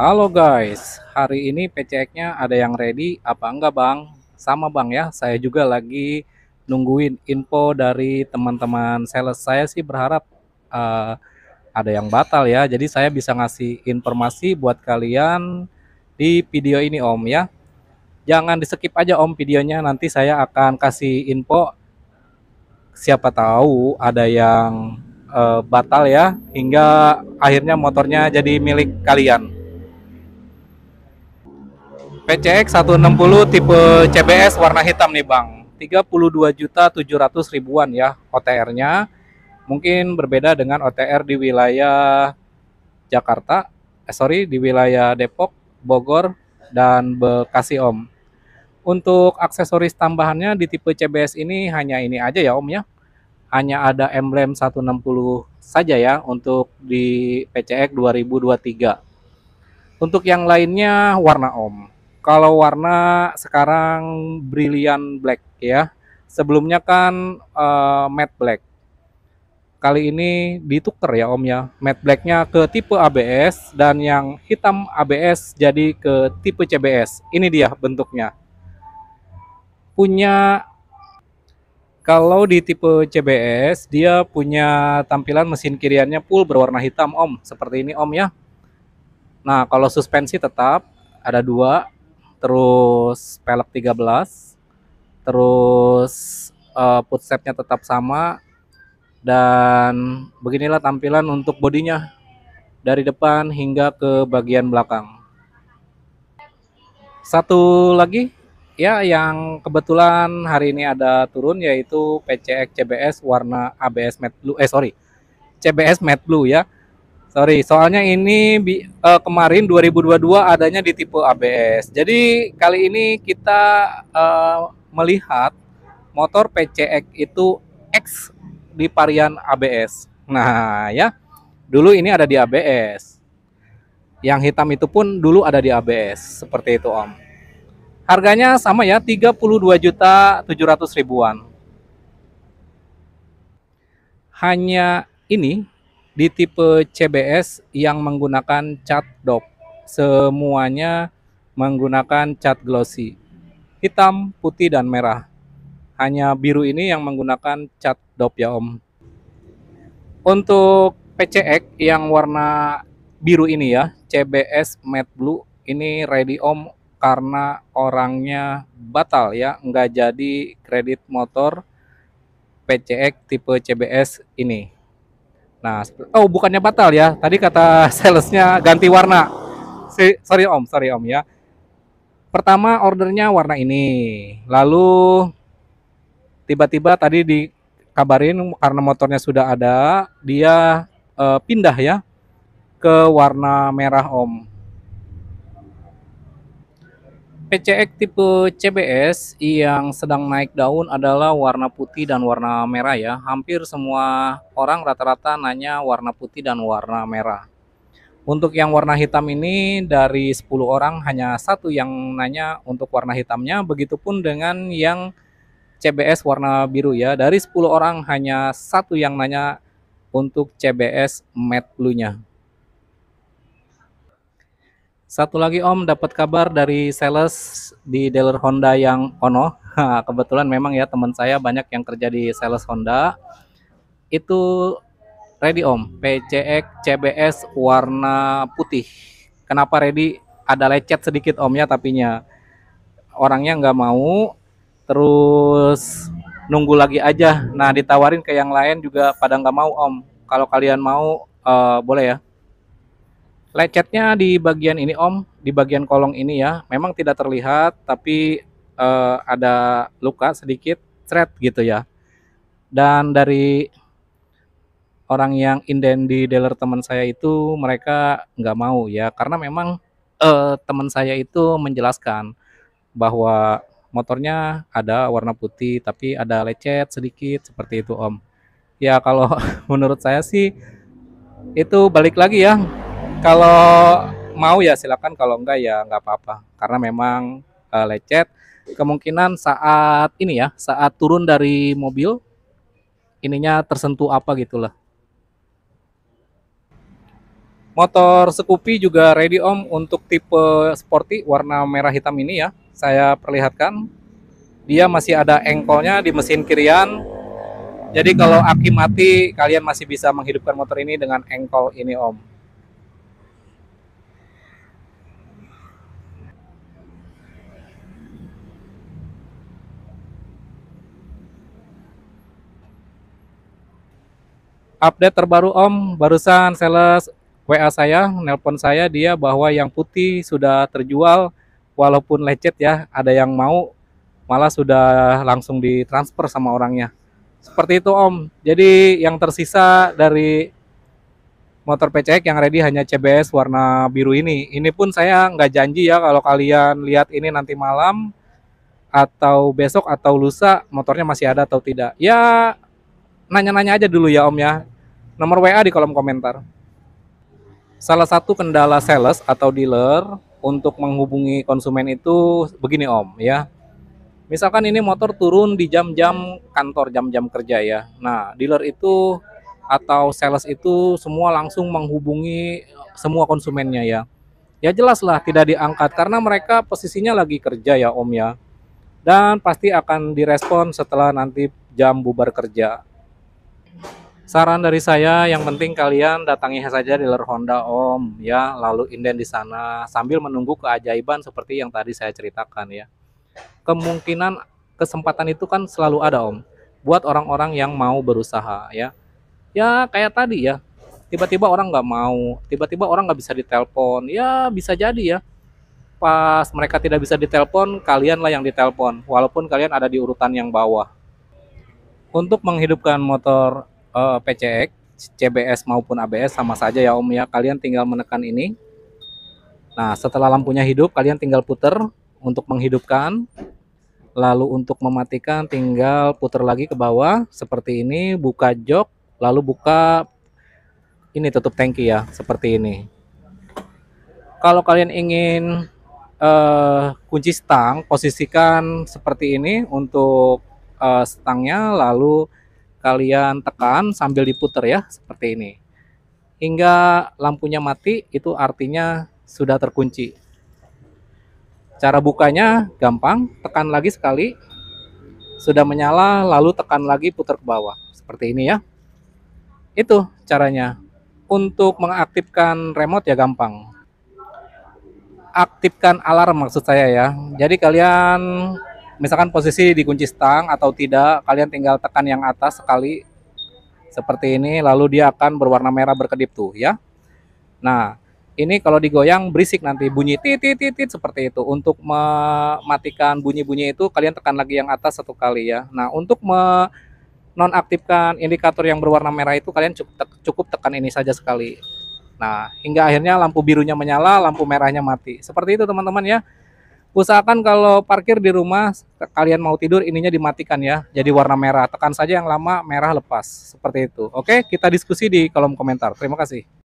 Halo guys, hari ini PCX-nya ada yang ready apa enggak bang? Sama bang ya, saya juga lagi nungguin info dari teman-teman sales. Saya sih berharap uh, ada yang batal ya, jadi saya bisa ngasih informasi buat kalian di video ini om ya. Jangan di skip aja om videonya, nanti saya akan kasih info. Siapa tahu ada yang uh, batal ya, hingga akhirnya motornya jadi milik kalian. PCX 160 tipe CBS warna hitam nih Bang. 32 juta 700 ribuan ya OTR-nya. Mungkin berbeda dengan OTR di wilayah Jakarta, eh, sorry di wilayah Depok, Bogor dan Bekasi Om. Untuk aksesoris tambahannya di tipe CBS ini hanya ini aja ya Om ya. Hanya ada emblem 160 saja ya untuk di PCX 2023. Untuk yang lainnya warna Om kalau warna sekarang brilliant black ya sebelumnya kan uh, matte black kali ini ditukar ya om ya matte blacknya ke tipe ABS dan yang hitam ABS jadi ke tipe CBS ini dia bentuknya punya kalau di tipe CBS dia punya tampilan mesin kiriannya full berwarna hitam om seperti ini om ya nah kalau suspensi tetap ada dua terus pelek 13 terus uh, eh, footstepnya tetap sama dan beginilah tampilan untuk bodinya dari depan hingga ke bagian belakang satu lagi ya yang kebetulan hari ini ada turun yaitu PCX CBS warna ABS matte blue eh sorry CBS matte blue ya Sorry, soalnya ini uh, kemarin 2022 adanya di tipe ABS. Jadi kali ini kita uh, melihat motor PCX itu X di varian ABS. Nah, ya. Dulu ini ada di ABS. Yang hitam itu pun dulu ada di ABS, seperti itu, Om. Harganya sama ya, 32 juta 700 ribuan. Hanya ini di tipe CBS yang menggunakan cat dop. Semuanya menggunakan cat glossy. Hitam, putih, dan merah. Hanya biru ini yang menggunakan cat dop ya om. Untuk PCX yang warna biru ini ya, CBS matte blue, ini ready om karena orangnya batal ya, nggak jadi kredit motor PCX tipe CBS ini. Nah, oh bukannya batal ya. Tadi kata salesnya ganti warna. Sorry Om, sorry Om ya. Pertama ordernya warna ini. Lalu tiba-tiba tadi dikabarin karena motornya sudah ada, dia uh, pindah ya ke warna merah Om. PCX tipe CBS yang sedang naik daun adalah warna putih dan warna merah ya. Hampir semua orang rata-rata nanya warna putih dan warna merah. Untuk yang warna hitam ini dari 10 orang hanya satu yang nanya untuk warna hitamnya. Begitupun dengan yang CBS warna biru ya. Dari 10 orang hanya satu yang nanya untuk CBS matte blue-nya. Satu lagi Om dapat kabar dari sales di dealer Honda yang Ono. kebetulan memang ya teman saya banyak yang kerja di sales Honda. Itu ready Om, PCX CBS warna putih. Kenapa ready? Ada lecet sedikit Om ya tapinya. Orangnya nggak mau, terus nunggu lagi aja. Nah ditawarin ke yang lain juga pada nggak mau Om. Kalau kalian mau uh, boleh ya Lecetnya di bagian ini Om, di bagian kolong ini ya, memang tidak terlihat tapi eh, ada luka sedikit, thread gitu ya. Dan dari orang yang inden di dealer teman saya itu mereka nggak mau ya, karena memang eh, teman saya itu menjelaskan bahwa motornya ada warna putih tapi ada lecet sedikit seperti itu Om. Ya kalau menurut saya sih itu balik lagi ya kalau mau ya silakan kalau enggak ya enggak apa-apa karena memang uh, lecet kemungkinan saat ini ya saat turun dari mobil ininya tersentuh apa gitu lah motor Scoopy juga ready om untuk tipe sporty warna merah hitam ini ya saya perlihatkan dia masih ada engkolnya di mesin kirian jadi kalau aki mati kalian masih bisa menghidupkan motor ini dengan engkol ini om update terbaru Om, barusan sales WA saya, nelpon saya dia bahwa yang putih sudah terjual walaupun lecet ya, ada yang mau malah sudah langsung ditransfer sama orangnya. Seperti itu Om. Jadi yang tersisa dari motor PCX yang ready hanya CBS warna biru ini. Ini pun saya nggak janji ya kalau kalian lihat ini nanti malam atau besok atau lusa motornya masih ada atau tidak. Ya nanya-nanya aja dulu ya Om ya. Nomor WA di kolom komentar. Salah satu kendala sales atau dealer untuk menghubungi konsumen itu begini Om ya. Misalkan ini motor turun di jam-jam kantor, jam-jam kerja ya. Nah, dealer itu atau sales itu semua langsung menghubungi semua konsumennya ya. Ya jelaslah tidak diangkat karena mereka posisinya lagi kerja ya Om ya. Dan pasti akan direspon setelah nanti jam bubar kerja. Saran dari saya, yang penting kalian datangi saja dealer Honda Om ya, lalu inden di sana sambil menunggu keajaiban seperti yang tadi saya ceritakan ya. Kemungkinan kesempatan itu kan selalu ada Om buat orang-orang yang mau berusaha ya. Ya kayak tadi ya, tiba-tiba orang nggak mau, tiba-tiba orang nggak bisa ditelepon, ya bisa jadi ya. Pas mereka tidak bisa ditelepon, kalianlah yang ditelepon, walaupun kalian ada di urutan yang bawah untuk menghidupkan motor uh, eh, PCX, CBS maupun ABS sama saja ya Om ya. Kalian tinggal menekan ini. Nah, setelah lampunya hidup, kalian tinggal puter untuk menghidupkan. Lalu untuk mematikan tinggal puter lagi ke bawah seperti ini, buka jok, lalu buka ini tutup tangki ya, seperti ini. Kalau kalian ingin uh, kunci stang posisikan seperti ini untuk uh, eh, stangnya lalu kalian tekan sambil diputer ya seperti ini hingga lampunya mati itu artinya sudah terkunci cara bukanya gampang tekan lagi sekali sudah menyala lalu tekan lagi putar ke bawah seperti ini ya itu caranya untuk mengaktifkan remote ya gampang aktifkan alarm maksud saya ya jadi kalian misalkan posisi dikunci stang atau tidak, kalian tinggal tekan yang atas sekali seperti ini, lalu dia akan berwarna merah berkedip tuh ya. Nah, ini kalau digoyang berisik nanti bunyi titit titit seperti itu. Untuk mematikan bunyi-bunyi itu kalian tekan lagi yang atas satu kali ya. Nah, untuk menonaktifkan indikator yang berwarna merah itu kalian cukup, cukup tekan ini saja sekali. Nah, hingga akhirnya lampu birunya menyala, lampu merahnya mati. Seperti itu teman-teman ya. Usahakan kalau parkir di rumah, kalian mau tidur ininya dimatikan ya, jadi warna merah. Tekan saja yang lama, merah lepas. Seperti itu. Oke, kita diskusi di kolom komentar. Terima kasih.